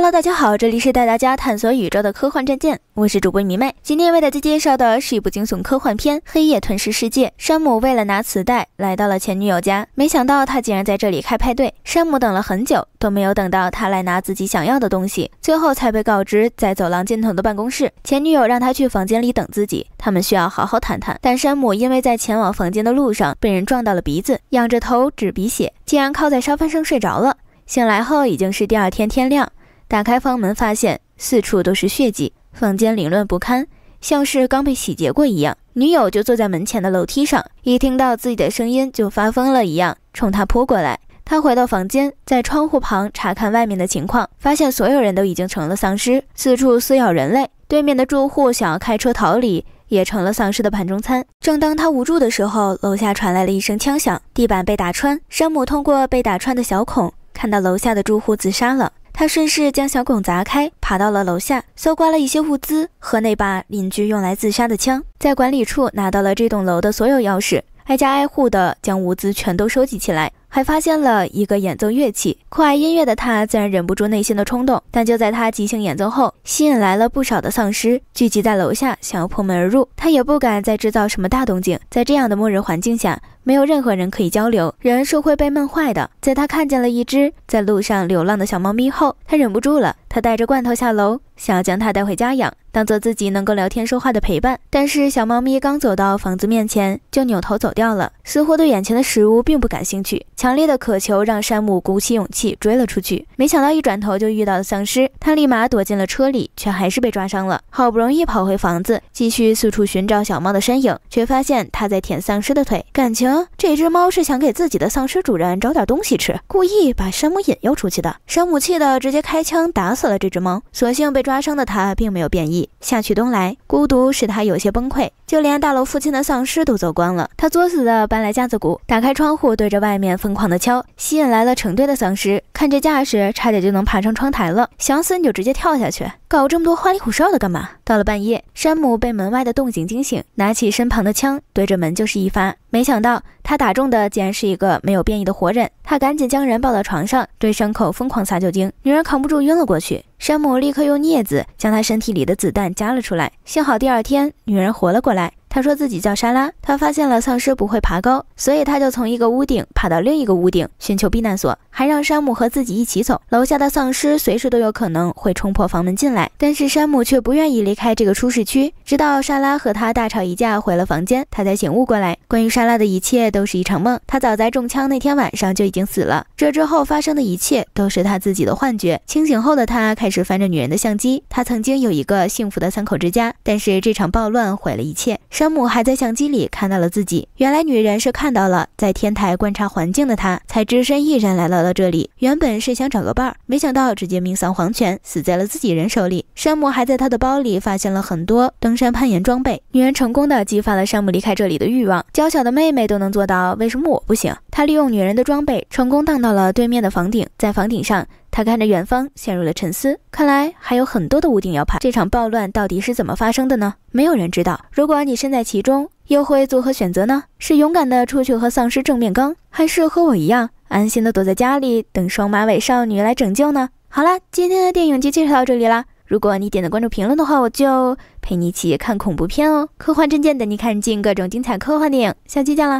Hello，大家好，这里是带大家探索宇宙的科幻战舰，我是主播迷妹。今天为大家介绍的是一部惊悚科幻片《黑夜吞噬世界》。山姆为了拿磁带来到了前女友家，没想到他竟然在这里开派对。山姆等了很久都没有等到他来拿自己想要的东西，最后才被告知在走廊尽头的办公室。前女友让他去房间里等自己，他们需要好好谈谈。但山姆因为在前往房间的路上被人撞到了鼻子，仰着头止鼻血，竟然靠在沙发上睡着了。醒来后已经是第二天天亮。打开房门，发现四处都是血迹，房间凌乱不堪，像是刚被洗劫过一样。女友就坐在门前的楼梯上，一听到自己的声音就发疯了一样，冲他扑过来。他回到房间，在窗户旁查看外面的情况，发现所有人都已经成了丧尸，四处撕咬人类。对面的住户想要开车逃离，也成了丧尸的盘中餐。正当他无助的时候，楼下传来了一声枪响，地板被打穿。山姆通过被打穿的小孔，看到楼下的住户自杀了。他顺势将小拱砸开，爬到了楼下，搜刮了一些物资和那把邻居用来自杀的枪，在管理处拿到了这栋楼的所有钥匙，挨家挨户的将物资全都收集起来。还发现了一个演奏乐器。酷爱音乐的他自然忍不住内心的冲动，但就在他即兴演奏后，吸引来了不少的丧尸聚集在楼下，想要破门而入。他也不敢再制造什么大动静，在这样的末日环境下，没有任何人可以交流，人是会被闷坏的。在他看见了一只在路上流浪的小猫咪后，他忍不住了，他带着罐头下楼，想要将它带回家养，当做自己能够聊天说话的陪伴。但是小猫咪刚走到房子面前，就扭头走掉了，似乎对眼前的食物并不感兴趣。强烈的渴求让山姆鼓起勇气追了出去，没想到一转头就遇到了丧尸，他立马躲进了车里，却还是被抓伤了。好不容易跑回房子，继续四处寻找小猫的身影，却发现它在舔丧尸的腿，感情这只猫是想给自己的丧尸主人找点东西吃，故意把山姆引诱出去的。山姆气得直接开枪打死了这只猫，所幸被抓伤的他并没有变异。夏去冬来，孤独使他有些崩溃，就连大楼附近的丧尸都走光了，他作死的搬来架子鼓，打开窗户对着外面。疯狂的敲，吸引来了成堆的丧尸。看这架势，差点就能爬上窗台了。想死你就直接跳下去，搞这么多花里胡哨的干嘛？到了半夜，山姆被门外的动静惊醒，拿起身旁的枪，对着门就是一发。没想到他打中的竟然是一个没有变异的活人。他赶紧将人抱到床上，对伤口疯狂撒酒精。女人扛不住，晕了过去。山姆立刻用镊子将他身体里的子弹夹了出来。幸好第二天，女人活了过来。他说自己叫莎拉，他发现了丧尸不会爬高，所以他就从一个屋顶爬到另一个屋顶寻求避难所，还让山姆和自己一起走。楼下的丧尸随时都有可能会冲破房门进来，但是山姆却不愿意离开这个舒适区。直到莎拉和他大吵一架回了房间，他才醒悟过来，关于莎拉的一切都是一场梦。他早在中枪那天晚上就已经死了，这之后发生的一切都是他自己的幻觉。清醒后的他开始翻着女人的相机，他曾经有一个幸福的三口之家，但是这场暴乱毁了一切。山姆还在相机里看到了自己。原来女人是看到了在天台观察环境的他，才只身一人来到了这里。原本是想找个伴儿，没想到直接命丧黄泉，死在了自己人手里。山姆还在他的包里发现了很多登山攀岩装备。女人成功的激发了山姆离开这里的欲望。娇小的妹妹都能做到，为什么我不行？他利用女人的装备，成功荡到了对面的房顶。在房顶上，他看着远方，陷入了沉思。看来还有很多的屋顶要爬。这场暴乱到底是怎么发生的呢？没有人知道。如果你身在其中，又会作何选择呢？是勇敢的出去和丧尸正面刚，还是和我一样安心的躲在家里，等双马尾少女来拯救呢？好啦，今天的电影就介绍到这里啦。如果你点的关注、评论的话，我就陪你一起看恐怖片哦。科幻真见等你看尽各种精彩科幻电影。下期见啦！